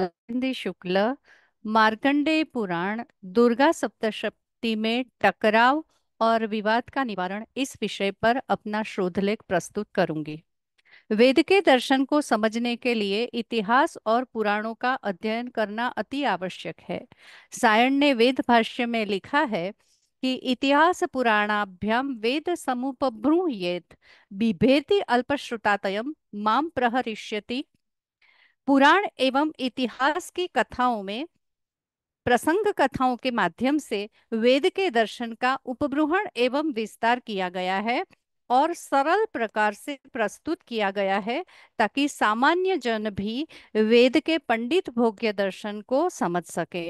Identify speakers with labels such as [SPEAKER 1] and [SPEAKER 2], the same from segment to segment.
[SPEAKER 1] हिंदी शुक्ल मार्कंडेय पुराण दुर्गा सप्तशक्ति में टकराव और विवाद का निवारण इस विषय पर अपना शोध लेख प्रस्तुत करूंगी वेद के दर्शन को समझने के लिए इतिहास और पुराणों का अध्ययन करना अति आवश्यक है सायण ने वेद भाष्य में लिखा है कि इतिहास पुराणाभ्याम वेद समुपब्रूयेत बिभेति अल्पश्रुतातयम माम प्रहरिष्यति पुराण एवं इतिहास की कथाओं में प्रसंग कथाओं के माध्यम से वेद के दर्शन का उपब्रहण एवं विस्तार किया गया है और सरल प्रकार से प्रस्तुत किया गया है ताकि सामान्य जन भी वेद के पंडित भोग्य दर्शन को समझ सके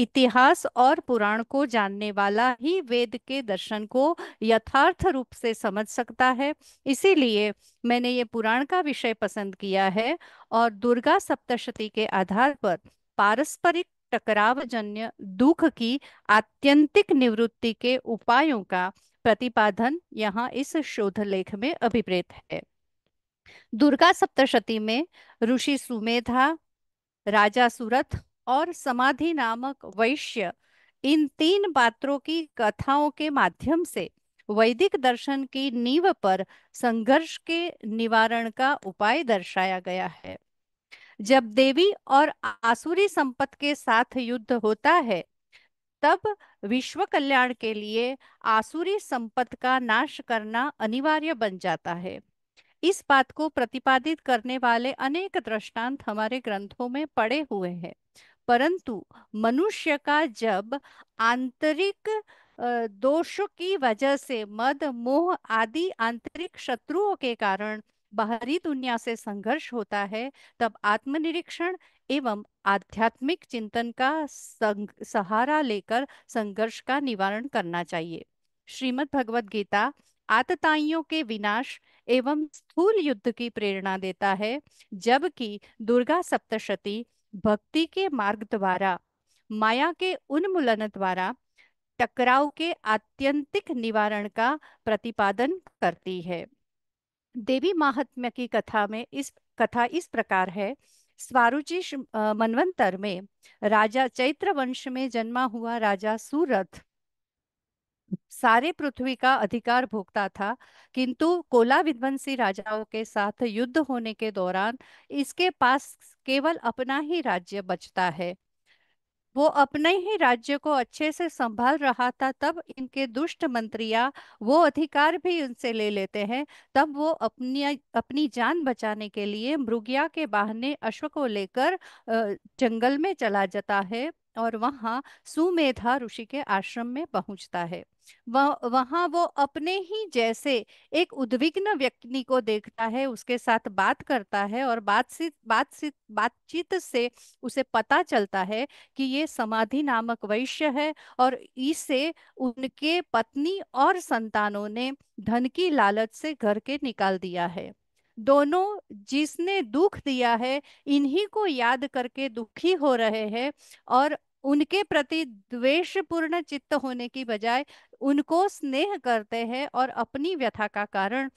[SPEAKER 1] इतिहास और पुराण को जानने वाला ही वेद के दर्शन को यथार्थ रूप से समझ सकता है इसीलिए मैंने ये पुराण का विषय पसंद किया है और दुर्गा सप्तशती के आधार पर पारस्परिक जन्य दुख की आत्यंतिक निवृत्ति के उपायों का प्रतिपादन यहाँ इस शोध लेख में अभिप्रेत है दुर्गा सप्तशती में ऋषि सुमेधा राजा सूरथ और समाधि नामक वैश्य इन तीन पात्रों की कथाओं के माध्यम से वैदिक दर्शन की नींव पर संघर्ष के निवारण का उपाय दर्शाया गया है जब देवी और आसुरी संपत्ति के साथ युद्ध होता है तब विश्व कल्याण के लिए आसुरी संपत्ति का नाश करना अनिवार्य बन जाता है इस बात को प्रतिपादित करने वाले अनेक दृष्टांत हमारे ग्रंथों में पड़े हुए हैं परंतु मनुष्य का जब आंतरिक दोषों की वजह से मद मोह आदि आंतरिक शत्रुओं के कारण बाहरी दुनिया से संघर्ष होता है तब आत्मनिरीक्षण एवं आध्यात्मिक चिंतन का सहारा लेकर संघर्ष का निवारण करना चाहिए श्रीमद् भगवत गीता आतताइयों के विनाश एवं स्थूल युद्ध की प्रेरणा देता है जबकि दुर्गा सप्तशती भक्ति के मार्ग द्वारा माया के उन्मूलन द्वारा टकराव के आत्यंतिक निवारण का प्रतिपादन करती है देवी महात्म्य की कथा में इस कथा इस प्रकार है स्वारुचि मनवंतर में राजा चैत्र वंश में जन्मा हुआ राजा सूरथ सारे पृथ्वी का अधिकार भोगता था किंतु कोला विध्वंसी राजाओं के साथ युद्ध होने के दौरान इसके पास केवल अपना ही राज्य बचता है वो अपने ही राज्य को अच्छे से संभाल रहा था तब इनके दुष्ट मंत्रिया वो अधिकार भी उनसे ले लेते हैं तब वो अपनी अपनी जान बचाने के लिए मृगया के बहाने अश्व को लेकर जंगल में चला जाता है और वहाँ सुमेधा ऋषि के आश्रम में पहुंचता है वह वहाँ वो अपने ही जैसे एक उद्विग्न व्यक्ति को देखता है उसके साथ बात करता है और बातचीत बातचीत बातचीत से उसे पता चलता है कि ये समाधि नामक वैश्य है और इसे उनके पत्नी और संतानों ने धन की लालच से घर के निकाल दिया है दोनों जिसने दुख दिया है इन्हीं को याद करके दुखी हो रहे हैं और उनके प्रति द्वेषपूर्ण चित्त होने की बजाय उनको स्नेह करते हैं और अपनी व्यथा का कारण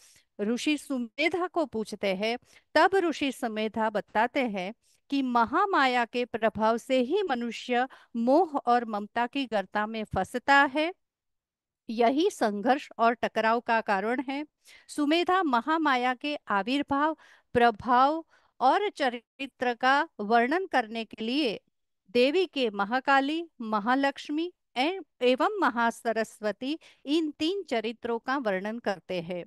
[SPEAKER 1] ऋषि सुमेधा को पूछते हैं तब ऋषि सुमेधा बताते हैं कि महामाया के प्रभाव से ही मनुष्य मोह और ममता की गर्ता में फंसता है यही संघर्ष और टकराव का कारण है सुमेधा महामाया के आविर्भाव प्रभाव और चरित्र का वर्णन करने के लिए देवी के महाकाली महालक्ष्मी एवं महासरस्वती इन तीन चरित्रों का वर्णन करते हैं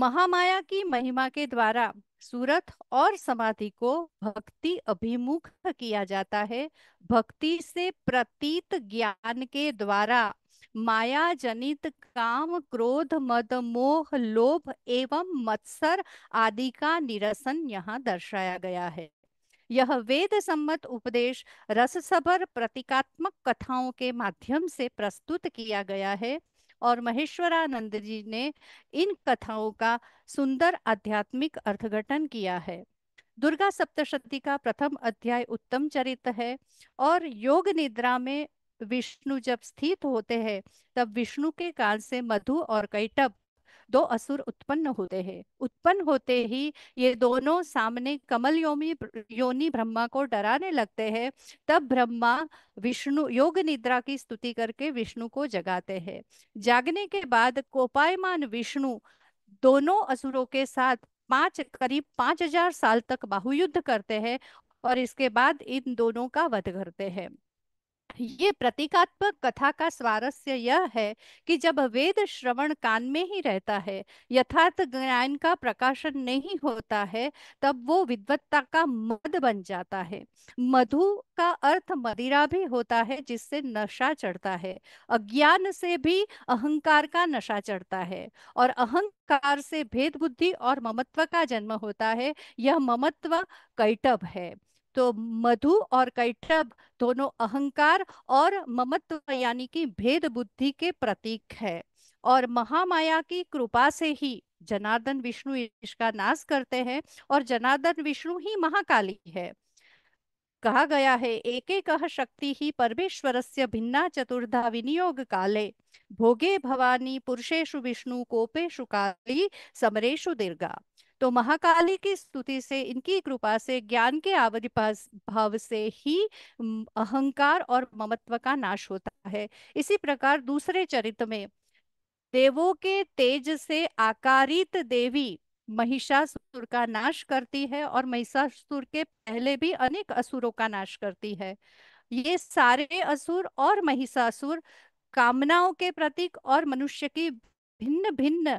[SPEAKER 1] महामाया की महिमा के द्वारा सूरत और समाधि को भक्ति अभिमुख किया जाता है भक्ति से प्रतीत ज्ञान के द्वारा माया जनित काम क्रोध मद मोह लोभ एवं मत्सर आदि का निरसन यहाँ दर्शाया गया है यह वेद सम्मत उपदेश रससभर प्रतीकात्मक कथाओं के माध्यम से प्रस्तुत किया गया है और महेश्वरानंद जी ने इन कथाओं का सुंदर आध्यात्मिक अर्थघटन किया है दुर्गा सप्तशती का प्रथम अध्याय उत्तम चरित्र है और योग निद्रा में विष्णु जब स्थित होते हैं तब विष्णु के काल से मधु और कैटब दो असुर उत्पन्न होते हैं उत्पन्न होते ही ये दोनों सामने कमल योमी योनि ब्रह्मा को डराने लगते हैं तब ब्रह्मा विष्णु योग निद्रा की स्तुति करके विष्णु को जगाते हैं जागने के बाद कोपायमान विष्णु दोनों असुरों के साथ पांच करीब पांच हजार साल तक बाहुयुद्ध करते हैं और इसके बाद इन दोनों का वध करते हैं ये प्रतीकात्मक कथा का स्वारस्य यह है कि जब वेद श्रवण कान में ही रहता है यथार्थ ज्ञान का प्रकाशन नहीं होता है तब वो विद्वत्ता का मद बन जाता है मधु का अर्थ मदिरा भी होता है जिससे नशा चढ़ता है अज्ञान से भी अहंकार का नशा चढ़ता है और अहंकार से भेद बुद्धि और ममत्व का जन्म होता है यह ममत्व कैटभ है तो मधु और कैटभ दोनों अहंकार और ममत्व यानी कि भेद बुद्धि के प्रतीक है और महामाया की कृपा से ही जनार्दन विष्णु इसका नाश करते हैं और जनार्दन विष्णु ही महाकाली है कहा गया है एक एक शक्ति ही परमेश्वर से भिन्ना चतुर्धा विनियोग काले भोगे भवानी पुरुषेशु विष्णु कोपेशु काली समरेशु दीर्घा तो महाकाली की स्तुति से इनकी कृपा से ज्ञान के आवधि भाव से ही अहंकार और ममत्व का नाश होता है इसी प्रकार दूसरे चरित्र में देवों के तेज से आकारित देवी महिषासुर का नाश करती है और महिषासुर के पहले भी अनेक असुरों का नाश करती है ये सारे असुर और महिषासुर कामनाओं के प्रतीक और मनुष्य की भिन्न भिन्न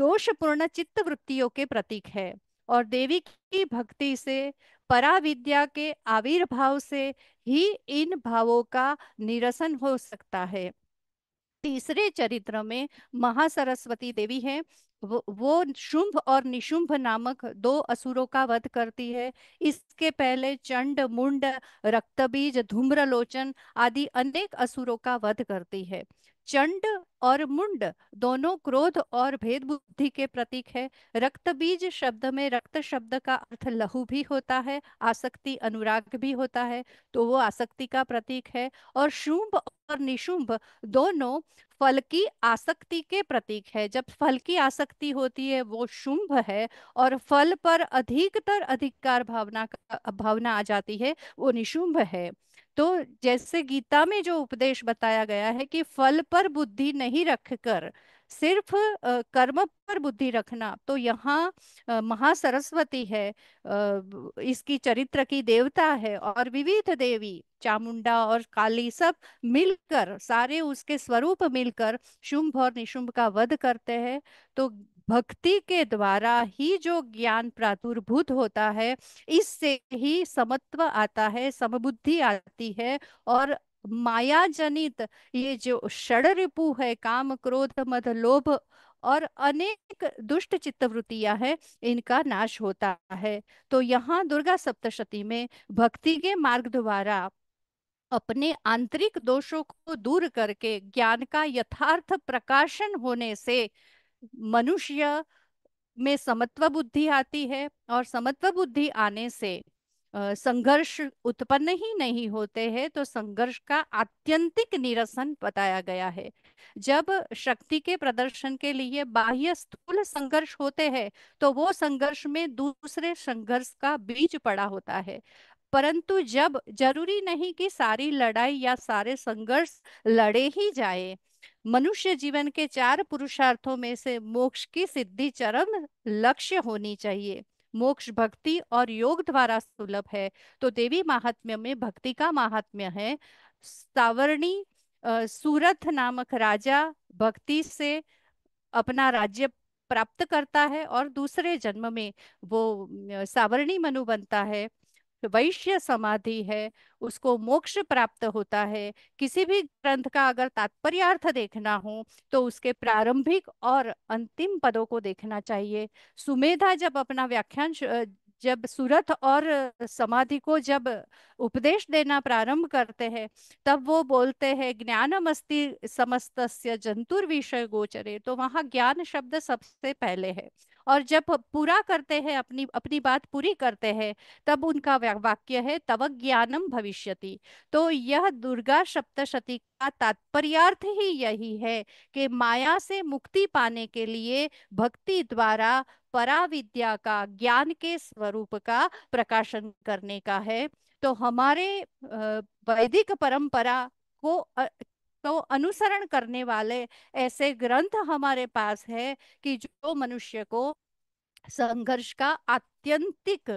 [SPEAKER 1] दोषपूर्ण चित्त वृत्तियों के प्रतीक है और देवी की भक्ति से पराविद्या के आविर्भाव से ही इन भावों का निरसन हो सकता है तीसरे चरित्र में महासरस्वती देवी है वो शुंभ और निशुंभ नामक दो असुरों का वध करती है इसके पहले चंड मुंड रक्तबीज धूम्रलोचन आदि अनेक असुरों का वध करती है चंड और मुंड दोनों क्रोध और भेद बुद्धि के प्रतीक है रक्त बीज शब्द में रक्त शब्द का अर्थ लहू भी होता है आसक्ति अनुराग भी होता है तो वो आसक्ति का प्रतीक है और शुंभ और निशुंभ दोनों फल की आसक्ति के प्रतीक है जब फल की आसक्ति होती है वो शुंभ है और फल पर अधिकतर अधिकार भावना का भावना आ जाती है वो निशुंभ है तो जैसे गीता में जो उपदेश बताया गया है कि फल पर बुद्धि नहीं रखकर सिर्फ कर्म पर बुद्धि रखना तो यहाँ महासरस्वती है इसकी चरित्र की देवता है और विविध देवी चामुंडा और काली सब मिलकर सारे उसके स्वरूप मिलकर शुंभ और निशुंभ का वध करते हैं तो भक्ति के द्वारा ही जो ज्ञान प्रादुर्भूत होता है इससे ही समत्व आता है समबुद्धि आती है और माया जनित ये जो रिपु है काम क्रोध मध लोभ और अनेक दुष्ट चित्तवृत्तियां हैं इनका नाश होता है तो यहाँ दुर्गा सप्तशती में भक्ति के मार्ग द्वारा अपने आंतरिक दोषों को दूर करके ज्ञान का यथार्थ प्रकाशन होने से मनुष्य में समत्व बुद्धि आती है और समत्व बुद्धि आने से संघर्ष उत्पन्न ही नहीं होते हैं तो संघर्ष का आत्यंतिक निरसन बताया गया है जब शक्ति के प्रदर्शन के लिए बाह्य स्थूल संघर्ष होते हैं तो वो संघर्ष में दूसरे संघर्ष का बीज पड़ा होता है परंतु जब जरूरी नहीं कि सारी लड़ाई या सारे संघर्ष लड़े ही जाए मनुष्य जीवन के चार पुरुषार्थों में से मोक्ष की सिद्धि चरम लक्ष्य होनी चाहिए मोक्ष भक्ति और योग द्वारा सुलभ है तो देवी महात्म्य में भक्ति का महात्म्य है सावरणी सूरथ नामक राजा भक्ति से अपना राज्य प्राप्त करता है और दूसरे जन्म में वो सावरणी मनु बनता है तो वैश्य समाधि है उसको मोक्ष प्राप्त होता है किसी भी ग्रंथ का अगर तात्पर्यार्थ देखना हो तो उसके प्रारंभिक और अंतिम पदों को देखना चाहिए सुमेधा जब अपना व्याख्यान जब सूरत और समाधि को जब उपदेश देना प्रारंभ करते हैं तब वो बोलते हैं ज्ञानमस्ति समस्तस्य जंतुर विषय गोचरे तो वहाँ ज्ञान शब्द सबसे पहले है और जब पूरा करते हैं अपनी अपनी बात पूरी करते हैं तब उनका वाक्य है तव ज्ञानम भविष्यति तो यह दुर्गा सप्तशती का तात्पर्यार्थ ही यही है कि माया से मुक्ति पाने के लिए भक्ति द्वारा पराविद्या का ज्ञान के स्वरूप का प्रकाशन करने का है तो हमारे वैदिक परंपरा को तो अनुसरण करने वाले ऐसे ग्रंथ हमारे पास है कि जो मनुष्य को संघर्ष का आत्यंतिक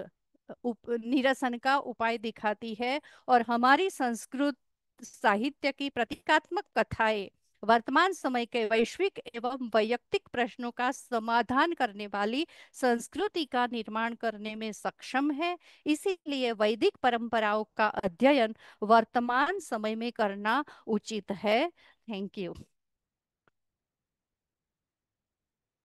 [SPEAKER 1] निरसन का उपाय दिखाती है और हमारी संस्कृत साहित्य की प्रतीकात्मक कथाएं वर्तमान समय के वैश्विक एवं वैयक्तिक प्रश्नों का समाधान करने वाली संस्कृति का निर्माण करने में सक्षम है इसीलिए वैदिक परंपराओं का अध्ययन वर्तमान समय में करना उचित है थैंक यू